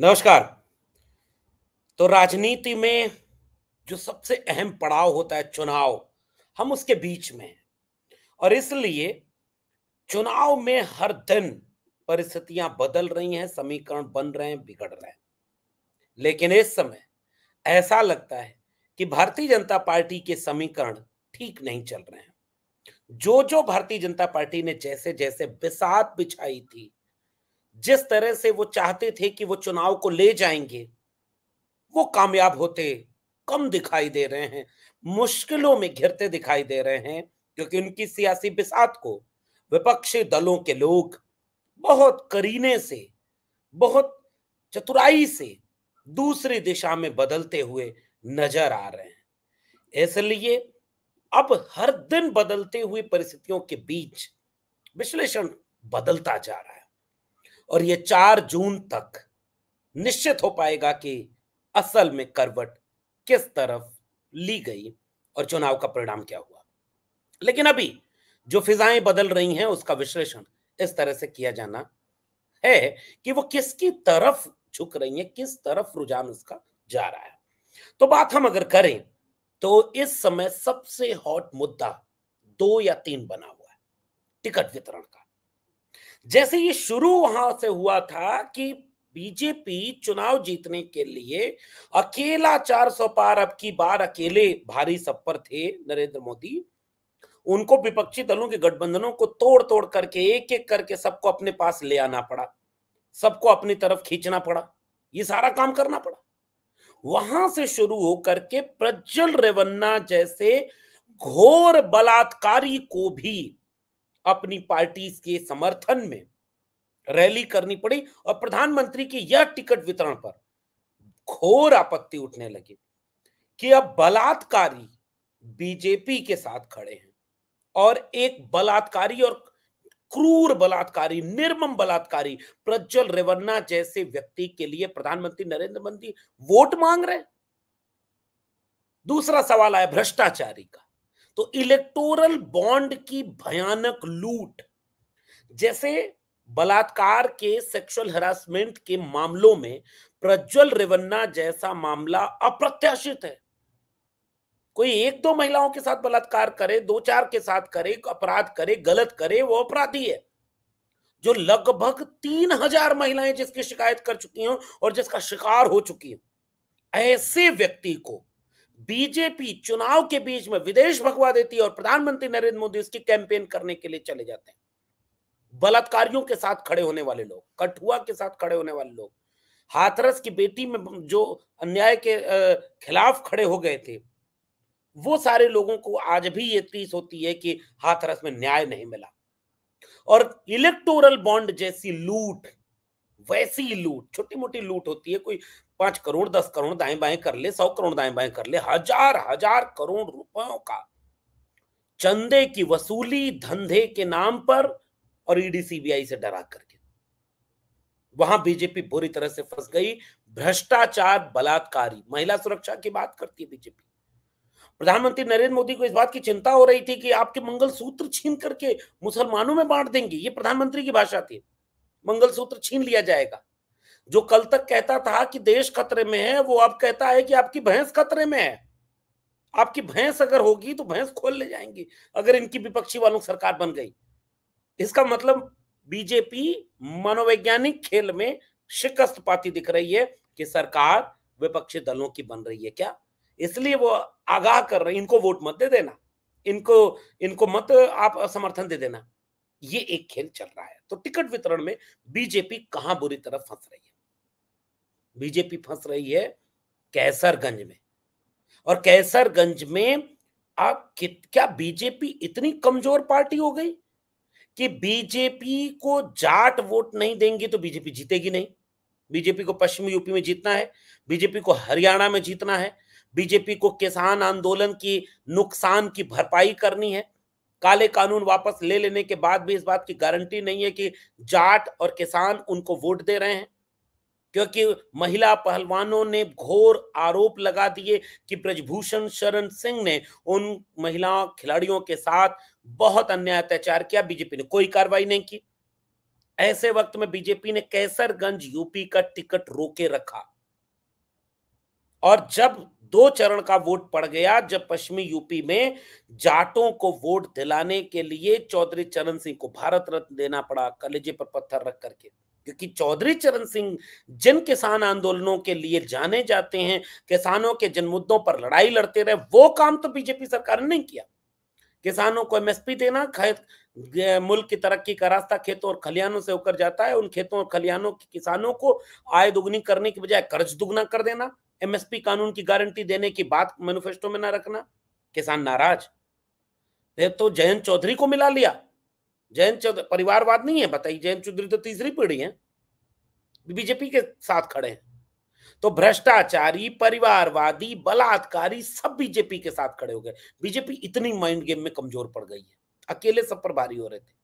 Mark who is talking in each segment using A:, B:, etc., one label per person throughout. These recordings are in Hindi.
A: नमस्कार तो राजनीति में जो सबसे अहम पड़ाव होता है चुनाव हम उसके बीच में और इसलिए चुनाव में हर दिन परिस्थितियां बदल रही हैं समीकरण बन रहे हैं बिगड़ रहे हैं लेकिन इस समय ऐसा लगता है कि भारतीय जनता पार्टी के समीकरण ठीक नहीं चल रहे हैं जो जो भारतीय जनता पार्टी ने जैसे जैसे बिसात बिछाई थी जिस तरह से वो चाहते थे कि वो चुनाव को ले जाएंगे वो कामयाब होते कम दिखाई दे रहे हैं मुश्किलों में घिरते दिखाई दे रहे हैं क्योंकि उनकी सियासी बिसात को विपक्षी दलों के लोग बहुत करीने से बहुत चतुराई से दूसरी दिशा में बदलते हुए नजर आ रहे हैं इसलिए अब हर दिन बदलते हुए परिस्थितियों के बीच विश्लेषण बदलता जा रहा है और ये चार जून तक निश्चित हो पाएगा कि असल में करवट किस तरफ ली गई और चुनाव का परिणाम क्या हुआ लेकिन अभी जो फिजाएं बदल रही हैं उसका विश्लेषण इस तरह से किया जाना है कि वो किसकी तरफ झुक रही है किस तरफ रुझान उसका जा रहा है तो बात हम अगर करें तो इस समय सबसे हॉट मुद्दा दो या तीन बना हुआ है टिकट वितरण का जैसे ये शुरू वहां से हुआ था कि बीजेपी चुनाव जीतने के लिए अकेला 400 पार अब की बार अकेले भारी सब पर थे नरेंद्र मोदी उनको विपक्षी दलों के गठबंधनों को तोड़ तोड़ करके एक एक करके सबको अपने पास ले आना पड़ा सबको अपनी तरफ खींचना पड़ा ये सारा काम करना पड़ा वहां से शुरू होकर के प्रज्वल रेवन्ना जैसे घोर बलात्कारी को भी अपनी पार्टी के समर्थन में रैली करनी पड़ी और प्रधानमंत्री की यह टिकट वितरण पर घोर आपत्ति उठने लगी कि अब बलात्कारी बीजेपी के साथ खड़े हैं और एक बलात्कारी और क्रूर बलात्कारी निर्मम बलात्कारी प्रज्वल रेवन्ना जैसे व्यक्ति के लिए प्रधानमंत्री नरेंद्र मोदी वोट मांग रहे दूसरा सवाल आया भ्रष्टाचारी का तो इलेक्टोरल बॉन्ड की भयानक लूट जैसे बलात्कार के सेक्सुअल हरासमेंट के मामलों में प्रज्वल रेवन्ना जैसा मामला अप्रत्याशित है कोई एक दो महिलाओं के साथ बलात्कार करे दो चार के साथ करे अपराध करे गलत करे वो अपराधी है जो लगभग तीन हजार महिलाएं जिसकी शिकायत कर चुकी हैं और जिसका शिकार हो चुकी है ऐसे व्यक्ति को बीजेपी चुनाव के बीच में विदेश भगवा देती है और प्रधानमंत्री नरेंद्र मोदी उसकी कैंपेन करने के लिए चले जाते हैं बलात्कारियों के साथ खड़े होने वाले लोग कठुआ के साथ खड़े होने वाले लोग हाथरस की बेटी में जो अन्याय के खिलाफ खड़े हो गए थे वो सारे लोगों को आज भी ये तीस होती है कि हाथरस में न्याय नहीं मिला और इलेक्टोरल बॉन्ड जैसी लूट वैसी लूट छोटी मोटी लूट होती है कोई पांच करोड़ दस करोड़ दाएं बाएं कर ले सौ करोड़ दाएं बाएं कर ले हजार हजार करोड़ रुपयों का चंदे की वसूली धंधे के नाम पर और ईडी e सीबीआई से डरा करके वहां बीजेपी बुरी तरह से फंस गई भ्रष्टाचार बलात्कारी महिला सुरक्षा की बात करती है बीजेपी प्रधानमंत्री नरेंद्र मोदी को इस बात की चिंता हो रही थी कि आपके मंगल सूत्र छीन करके मुसलमानों में बांट देंगे ये प्रधानमंत्री की भाषा थी मंगल सूत्र छीन लिया जाएगा जो कल तक कहता था कि देश खतरे में है वो अब कहता है कि आपकी भैंस खतरे में है आपकी भैंस अगर होगी तो भैंस खोल ले जाएंगी अगर इनकी विपक्षी वालों सरकार बन गई इसका मतलब बीजेपी मनोवैज्ञानिक खेल में शिकस्त पाती दिख रही है कि सरकार विपक्षी दलों की बन रही है क्या इसलिए वो आगाह कर रही इनको वोट मत दे देना इनको इनको मत आप समर्थन दे देना ये एक खेल चल रहा है तो टिकट वितरण में बीजेपी कहां बुरी तरह फंस रही है बीजेपी फंस रही है कैसरगंज में और कैसरगंज में आप कित क्या बीजेपी इतनी कमजोर पार्टी हो गई कि बीजेपी को जाट वोट नहीं देंगे तो बीजेपी जीतेगी नहीं बीजेपी को पश्चिमी यूपी में जीतना है बीजेपी को हरियाणा में जीतना है बीजेपी को किसान आंदोलन की नुकसान की भरपाई करनी है काले कानून वापस ले लेने के बाद भी इस बात की गारंटी नहीं है कि जाट और किसान उनको वोट दे रहे हैं क्योंकि महिला पहलवानों ने घोर आरोप लगा दिए कि ब्रजभूषण शरण सिंह ने उन महिला खिलाड़ियों के साथ बहुत अन्याय अत्याचार किया बीजेपी ने कोई कार्रवाई नहीं की ऐसे वक्त में बीजेपी ने कैसरगंज यूपी का टिकट रोके रखा और जब दो चरण का वोट पड़ गया जब पश्चिमी यूपी में जाटों को वोट दिलाने के लिए चौधरी चरण सिंह को भारत रत्न देना पड़ा कलेजे पर पत्थर रख करके क्योंकि चौधरी चरण सिंह जिन किसान आंदोलनों के लिए जाने जाते हैं किसानों के जिन मुद्दों पर लड़ाई लड़ते रहे वो काम तो बीजेपी सरकार ने नहीं किया किसानों को एमएसपी देना मुल्क की तरक्की का रास्ता खेतों और खलियानों से होकर जाता है उन खेतों और खलियानों के किसानों को आय दुगनी करने की बजाय कर्ज दुगना कर देना एमएसपी कानून की गारंटी देने की बात मैनुफेस्टो में ना रखना किसान नाराज तो जयंत चौधरी को मिला लिया जैन चौधरी परिवारवाद नहीं है बताइए जैन चौधरी तो तीसरी पीढ़ी है बीजेपी के साथ खड़े हैं तो भ्रष्टाचारी परिवारवादी बलात्कारी सब बीजेपी के साथ खड़े हो गए बीजेपी इतनी माइंड गेम में कमजोर पड़ गई है अकेले सब पर भारी हो रहे थे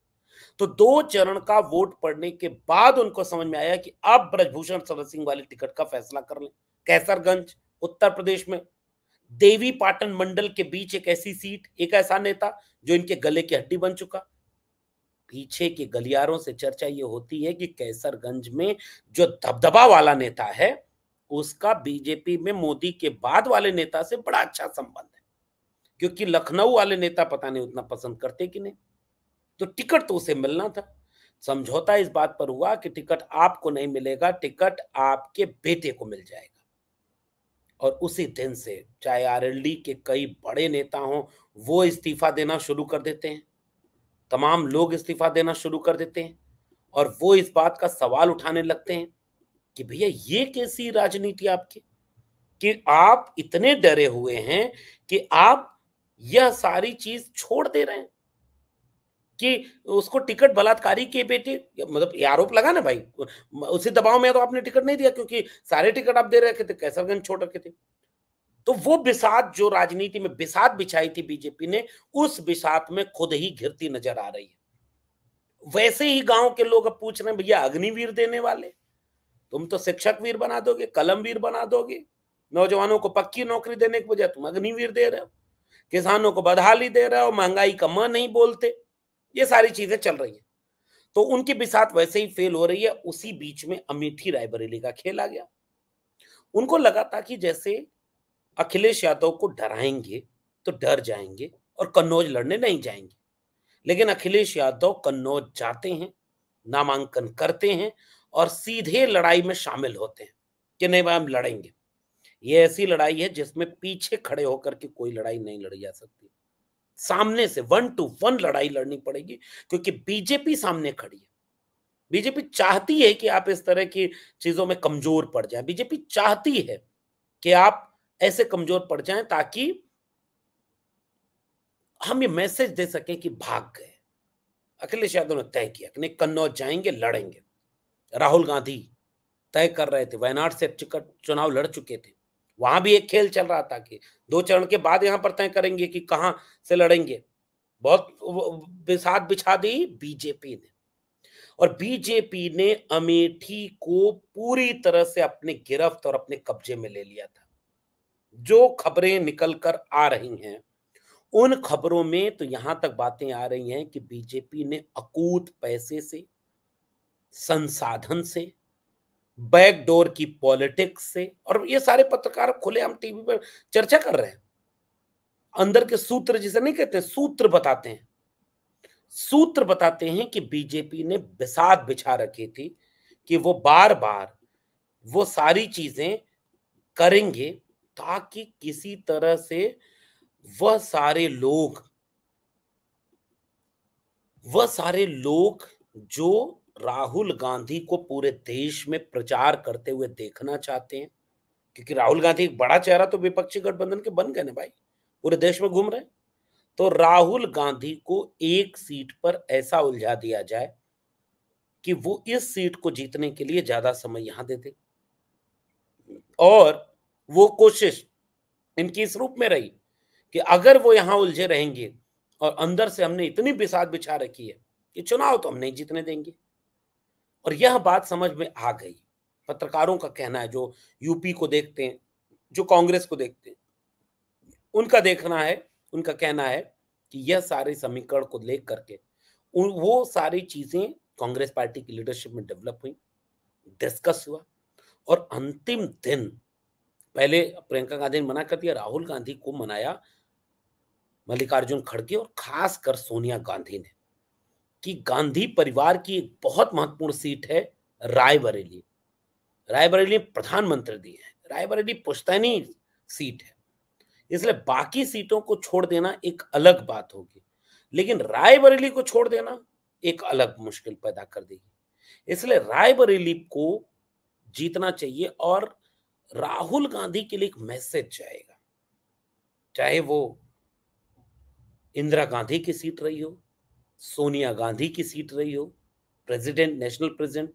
A: तो दो चरण का वोट पड़ने के बाद उनको समझ में आया कि अब ब्रजभूषण शरद सिंह वाली टिकट का फैसला कर लें कैसरगंज उत्तर प्रदेश में देवी पाटन मंडल के बीच एक ऐसी सीट एक ऐसा नेता जो इनके गले की हड्डी बन चुका पीछे के गलियारों से चर्चा ये होती है कि कैसरगंज में जो दबदबा वाला नेता है उसका बीजेपी में मोदी के बाद वाले नेता से बड़ा अच्छा संबंध है क्योंकि लखनऊ वाले नेता पता नहीं उतना पसंद करते कि नहीं तो टिकट तो उसे मिलना था समझौता इस बात पर हुआ कि टिकट आपको नहीं मिलेगा टिकट आपके बेटे को मिल जाएगा और उसी दिन से चाहे आरएलडी के कई बड़े नेता हों वो इस्तीफा देना शुरू कर देते हैं तमाम लोग इस्तीफा देना शुरू कर देते हैं और वो इस बात का सवाल उठाने लगते हैं कि भैया ये कैसी राजनीति आपकी कि आप इतने डरे हुए हैं कि आप यह सारी चीज छोड़ दे रहे हैं कि उसको टिकट बलात्कारी के बेटे मतलब आरोप लगा ना भाई उसी दबाव में तो आपने टिकट नहीं दिया क्योंकि सारे टिकट आप दे रखे थे कैसरगंज छोड़ रखे थे तो वो बिसात जो राजनीति में बिसात बिछाई थी बीजेपी ने उस बिसात में खुद ही घिरती नजर आ रही है वैसे ही गांव के लोग अब पूछ रहे हैं भैया अग्निवीर देने वाले तुम तो शिक्षक वीर बना दोगे वीर बना दोगे नौजवानों को पक्की नौकरी देने के बजाय तुम अग्निवीर दे रहे हो किसानों को बदहाली दे रहे हो महंगाई का मन नहीं बोलते ये सारी चीजें चल रही है तो उनकी बिसात वैसे ही फेल हो रही है उसी बीच में अमेठी रायबरेली का खेल आ गया उनको लगा था कि जैसे अखिलेश यादव को डराएंगे तो डर जाएंगे और कन्नौज लड़ने नहीं जाएंगे लेकिन अखिलेश यादव कन्नौज जाते हैं नामांकन करते हैं और सीधे लड़ाई में शामिल होते हैं कि नहीं भाई हम लड़ेंगे ये ऐसी लड़ाई है जिसमें पीछे खड़े होकर के कोई लड़ाई नहीं लड़ी जा सकती सामने से वन टू वन लड़ाई लड़नी पड़ेगी क्योंकि बीजेपी सामने खड़ी है बीजेपी चाहती है कि आप इस तरह की चीजों में कमजोर पड़ जाए बीजेपी चाहती है कि आप ऐसे कमजोर पड़ जाएं ताकि हम ये मैसेज दे सकें कि भाग गए अखिलेश यादव ने तय किया कि कन्नौज जाएंगे लड़ेंगे राहुल गांधी तय कर रहे थे वायनाड से चुनाव लड़ चुके थे वहां भी एक खेल चल रहा था कि दो चरण के बाद यहां पर तय करेंगे कि कहा से लड़ेंगे बहुत बिसात बिछा दी बीजेपी ने और बीजेपी ने अमेठी को पूरी तरह से अपने गिरफ्त और अपने कब्जे में ले लिया था जो खबरें निकल कर आ रही हैं उन खबरों में तो यहां तक बातें आ रही हैं कि बीजेपी ने अकूत पैसे से संसाधन से बैकडोर की पॉलिटिक्स से और ये सारे पत्रकार खुले हम टीवी पर चर्चा कर रहे हैं अंदर के सूत्र जिसे नहीं कहते सूत्र बताते हैं सूत्र बताते हैं कि बीजेपी ने बिसात बिछा रखी थी कि वो बार बार वो सारी चीजें करेंगे ताकि किसी तरह से वह सारे लोग वह सारे लोग जो राहुल गांधी को पूरे देश में प्रचार करते हुए देखना चाहते हैं क्योंकि राहुल गांधी एक बड़ा चेहरा तो विपक्षी गठबंधन के बन गए ना भाई पूरे देश में घूम रहे तो राहुल गांधी को एक सीट पर ऐसा उलझा दिया जाए कि वो इस सीट को जीतने के लिए ज्यादा समय यहां देते और वो कोशिश इनकी इस रूप में रही कि अगर वो यहां उलझे रहेंगे और अंदर से हमने इतनी बिसात बिछा रखी है कि चुनाव तो हम नहीं जीतने देंगे और यह बात समझ में आ गई पत्रकारों का कहना है जो यूपी को देखते हैं जो कांग्रेस को देखते हैं उनका देखना है उनका कहना है कि यह सारे समीकरण को लेकर करके वो सारी चीजें कांग्रेस पार्टी की लीडरशिप में डेवलप हुई डिस्कस हुआ और अंतिम दिन पहले प्रियंका गांधी ने मना कर दिया राहुल गांधी को मनाया मल्लिकार्जुन खड़गे और खासकर सोनिया गांधी ने कि गांधी परिवार की एक बहुत महत्वपूर्ण सीट है रायबरेली रायबरेली प्रधानमंत्री दी है रायबरेली पुश्तैनी सीट है इसलिए बाकी सीटों को छोड़ देना एक अलग बात होगी लेकिन रायबरेली को छोड़ देना एक अलग मुश्किल पैदा कर देगी इसलिए रायबरेली को जीतना चाहिए और राहुल गांधी के लिए एक मैसेज जाएगा चाहे वो इंदिरा गांधी की सीट रही हो सोनिया गांधी की सीट रही हो प्रेसिडेंट नेशनल प्रेसिडेंट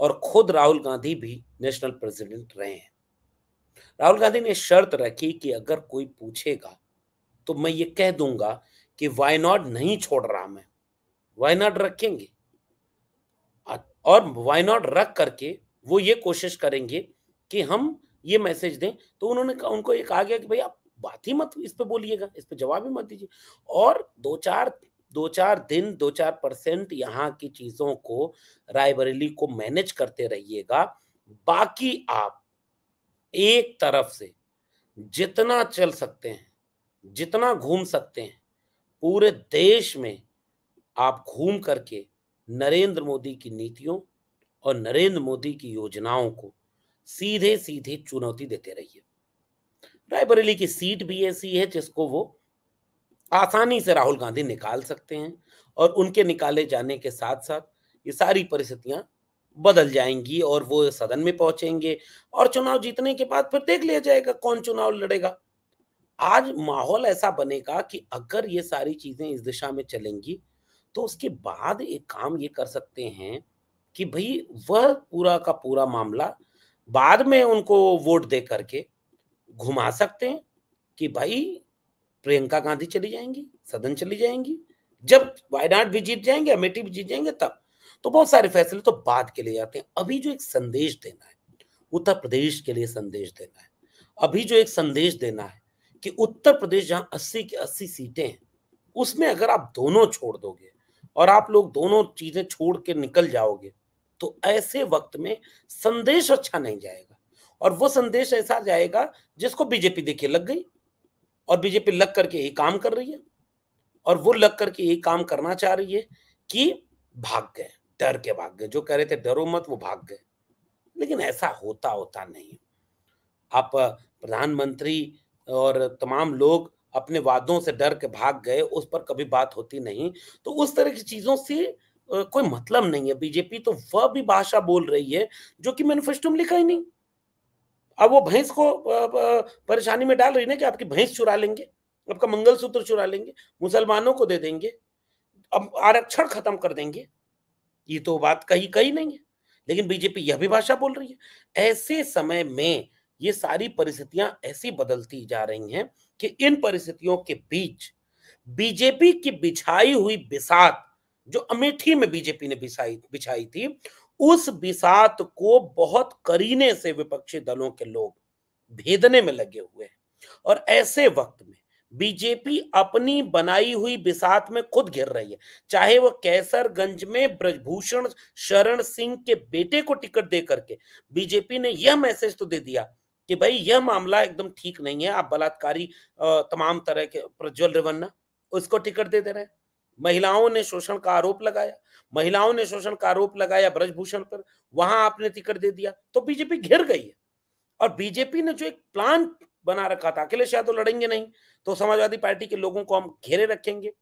A: और खुद राहुल गांधी भी नेशनल प्रेसिडेंट रहे हैं राहुल गांधी ने शर्त रखी कि अगर कोई पूछेगा तो मैं ये कह दूंगा कि वायनाड नहीं छोड़ रहा मैं वायनाड रखेंगे और वायनाड रख करके वो ये कोशिश करेंगे कि हम ये मैसेज दें तो उन्होंने उनको ये कहा गया कि भाई आप बात ही मत इस पर बोलिएगा इस पर जवाब ही मत दीजिए और दो चार दो चार दिन दो चार परसेंट यहाँ की चीजों को रायबरेली को मैनेज करते रहिएगा बाकी आप एक तरफ से जितना चल सकते हैं जितना घूम सकते हैं पूरे देश में आप घूम करके नरेंद्र मोदी की नीतियों और नरेंद्र मोदी की योजनाओं को सीधे सीधे चुनौती देते रहिए रायबरेली की सीट भी ऐसी है जिसको वो आसानी से राहुल गांधी निकाल सकते हैं और उनके निकाले जाने के साथ साथ ये सारी परिस्थितियां बदल जाएंगी और वो सदन में पहुंचेंगे और चुनाव जीतने के बाद फिर देख लिया जाएगा कौन चुनाव लड़ेगा आज माहौल ऐसा बनेगा कि अगर ये सारी चीजें इस दिशा में चलेंगी तो उसके बाद एक काम ये कर सकते हैं कि भाई वह पूरा का पूरा मामला बाद में उनको वोट दे करके घुमा सकते हैं कि भाई प्रियंका गांधी चली जाएंगी सदन चली जाएंगी जब वायनाड भी जीत जाएंगे अमेठी भी जीत जाएंगे तब तो बहुत सारे फैसले तो बाद के लिए आते हैं अभी जो एक संदेश देना है उत्तर प्रदेश के लिए संदेश देना है अभी जो एक संदेश देना है कि उत्तर प्रदेश जहाँ अस्सी की अस्सी सीटें हैं उसमें अगर आप दोनों छोड़ दोगे और आप लोग दोनों चीजें छोड़ के निकल जाओगे तो ऐसे वक्त में संदेश अच्छा नहीं जाएगा और वो संदेश ऐसा जाएगा जिसको बीजेपी देखिए लग गई और बीजेपी लग करके यही काम कर रही है और वो लग करके यही काम करना चाह रही है कि भाग गए डर के भाग गए जो कह रहे थे डरो मत वो भाग गए लेकिन ऐसा होता होता नहीं आप प्रधानमंत्री और तमाम लोग अपने वादों से डर के भाग गए उस पर कभी बात होती नहीं तो उस तरह की चीजों से कोई मतलब नहीं है बीजेपी तो वह भी भाषा बोल रही है जो कि मैनिफेस्टो में लिखा ही नहीं अब वो भैंस को परेशानी में डाल रही ना कि आपकी भैंस चुरा लेंगे आपका मंगलसूत्र चुरा लेंगे मुसलमानों को दे देंगे अब आरक्षण खत्म कर देंगे ये तो बात कही कही नहीं है लेकिन बीजेपी यह भी भाषा बोल रही है ऐसे समय में ये सारी परिस्थितियां ऐसी बदलती जा रही हैं कि इन परिस्थितियों के बीच बीजेपी की बिछाई हुई बिसात जो अमेठी में बीजेपी ने बिछाई बिछाई थी उस बिसात को बहुत करीने से विपक्षी दलों के लोग भेदने में लगे हुए हैं और ऐसे वक्त में बीजेपी अपनी बनाई हुई बिसात में खुद घिर रही है चाहे वो कैसरगंज में ब्रजभूषण शरण सिंह के बेटे को टिकट दे करके बीजेपी ने यह मैसेज तो दे दिया कि भाई यह मामला एकदम ठीक नहीं है आप बलात्कारी तमाम तरह के प्रज्वल रवन्ना उसको टिकट दे दे रहे हैं महिलाओं ने शोषण का आरोप लगाया महिलाओं ने शोषण का आरोप लगाया ब्रजभूषण पर वहां आपने टिकट दे दिया तो बीजेपी घिर गई है और बीजेपी ने जो एक प्लान बना रखा था अखिलेश यादव लड़ेंगे नहीं तो समाजवादी पार्टी के लोगों को हम घेरे रखेंगे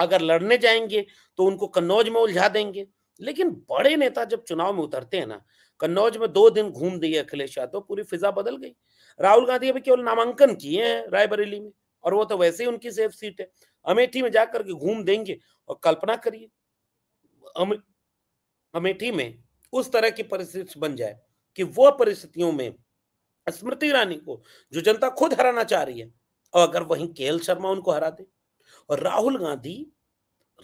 A: अगर लड़ने जाएंगे तो उनको कन्नौज में उलझा देंगे लेकिन बड़े नेता जब चुनाव में उतरते हैं ना कन्नौज में दो दिन घूम दिए अखिलेश यादव तो पूरी फिजा बदल गई राहुल गांधी अभी केवल नामांकन किए हैं रायबरेली में और वो तो वैसे ही उनकी सेफ सीट है अमेठी में जाकर के घूम देंगे और कल्पना करिए अमेठी में उस तरह की परिस्थिति बन जाए कि वो परिस्थितियों में स्मृति ईरानी को जो जनता खुद हराना चाह रही है और अगर वहीं के शर्मा उनको हरा दे और राहुल गांधी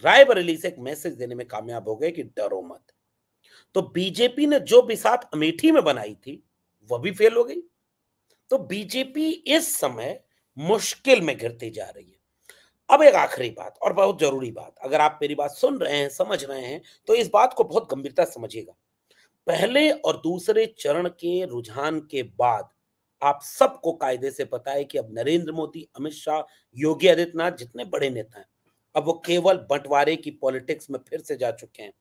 A: रायबरेली से एक मैसेज देने में कामयाब हो गए कि डरो मत तो बीजेपी ने जो बिसात अमेठी में बनाई थी वह भी फेल हो गई तो बीजेपी इस समय मुश्किल में घिरती जा रही है अब एक आखिरी बात और बहुत जरूरी बात अगर आप मेरी बात सुन रहे हैं समझ रहे हैं तो इस बात को बहुत गंभीरता समझिएगा पहले और दूसरे चरण के रुझान के बाद आप सबको कायदे से पता है कि अब नरेंद्र मोदी अमित शाह योगी आदित्यनाथ जितने बड़े नेता हैं अब वो केवल बंटवारे की पॉलिटिक्स में फिर से जा चुके हैं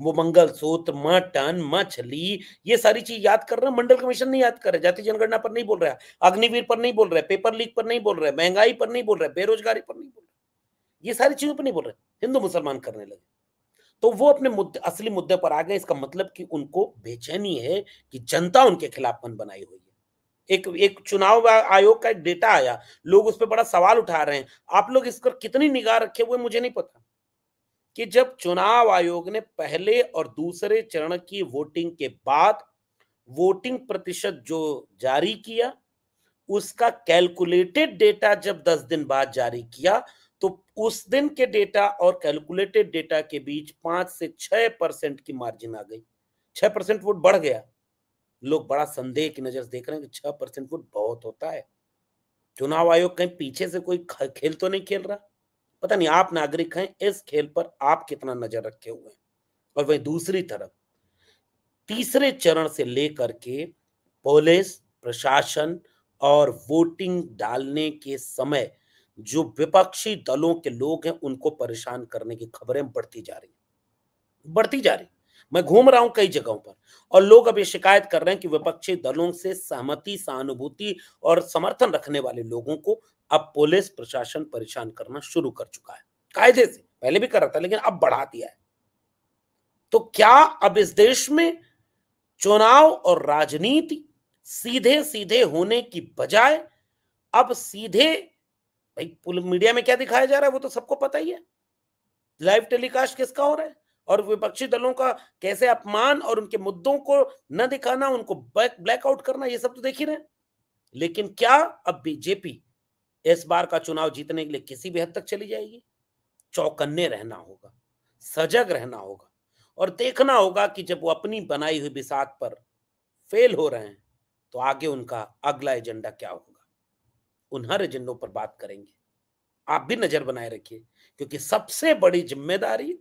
A: वो मंगल सूत्र मटन मछली ये सारी चीज याद कर रहा मंडल कमीशन नहीं याद कर रहा जाति जनगणना पर नहीं बोल रहा अग्निवीर पर नहीं बोल रहा पेपर लीक पर नहीं बोल रहा महंगाई पर नहीं बोल रहा बेरोजगारी पर नहीं बोल रहा ये सारी चीजों पर नहीं बोल रहे हिंदू मुसलमान करने लगे तो वो अपने मुद्दे असली मुद्दे पर आ गए इसका मतलब कि उनको बेचैनी है कि जनता उनके खिलाफ मन बनाई हुई है एक एक चुनाव आयोग का एक डेटा आया लोग उस पर बड़ा सवाल उठा रहे हैं आप लोग इस पर कितनी निगाह रखे हुए मुझे नहीं पता कि जब चुनाव आयोग ने पहले और दूसरे चरण की वोटिंग के बाद वोटिंग प्रतिशत जो जारी किया उसका कैलकुलेटेड डेटा जब 10 दिन बाद जारी किया तो उस दिन के डेटा और कैलकुलेटेड डेटा के बीच पांच से छह परसेंट की मार्जिन आ गई छह परसेंट वोट बढ़ गया लोग बड़ा संदेह की नजर से देख रहे हैं कि छह परसेंट वोट बहुत होता है चुनाव आयोग कहीं पीछे से कोई खेल तो नहीं खेल रहा पता नहीं आप नागरिक हैं इस खेल पर आप कितना नजर रखे हुए हैं और वही दूसरी तरफ तीसरे चरण से लेकर के पुलिस प्रशासन और वोटिंग डालने के समय जो विपक्षी दलों के लोग हैं उनको परेशान करने की खबरें बढ़ती जा रही बढ़ती जा रही मैं घूम रहा हूं कई जगहों पर और लोग अब ये शिकायत कर रहे हैं कि विपक्षी दलों से सहमति सहानुभूति और समर्थन रखने वाले लोगों को अब पुलिस प्रशासन परेशान करना शुरू कर चुका है कायदे से पहले भी कर रहा था लेकिन अब बढ़ा दिया है तो क्या अब इस देश में चुनाव और राजनीति सीधे सीधे होने की बजाय अब सीधे भाई मीडिया में क्या दिखाया जा रहा है वो तो सबको पता ही है लाइव टेलीकास्ट किसका हो रहा है और विपक्षी दलों का कैसे अपमान और उनके मुद्दों को न दिखाना उनको ब्लैकआउट करना ये सब तो देख ही रहे लेकिन क्या अब बीजेपी इस बार का चुनाव जीतने के लिए किसी भी हद तक चली जाएगी चौकन्ने रहना होगा सजग रहना होगा और देखना होगा कि जब वो अपनी बनाई हुई बिसात पर फेल हो रहे हैं तो आगे उनका अगला एजेंडा क्या होगा उन हर एजेंडों पर बात करेंगे आप भी नजर बनाए रखिए क्योंकि सबसे बड़ी जिम्मेदारी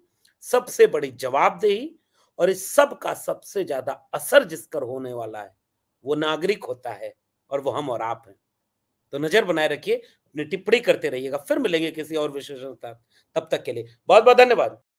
A: सबसे बड़ी जवाबदेही और इस सब का सबसे ज्यादा असर जिस पर होने वाला है वो नागरिक होता है और वो हम और आप हैं तो नजर बनाए रखिए अपनी टिप्पणी करते रहिएगा फिर मिलेंगे किसी और विशेषण तब तक के लिए बहुत बहुत धन्यवाद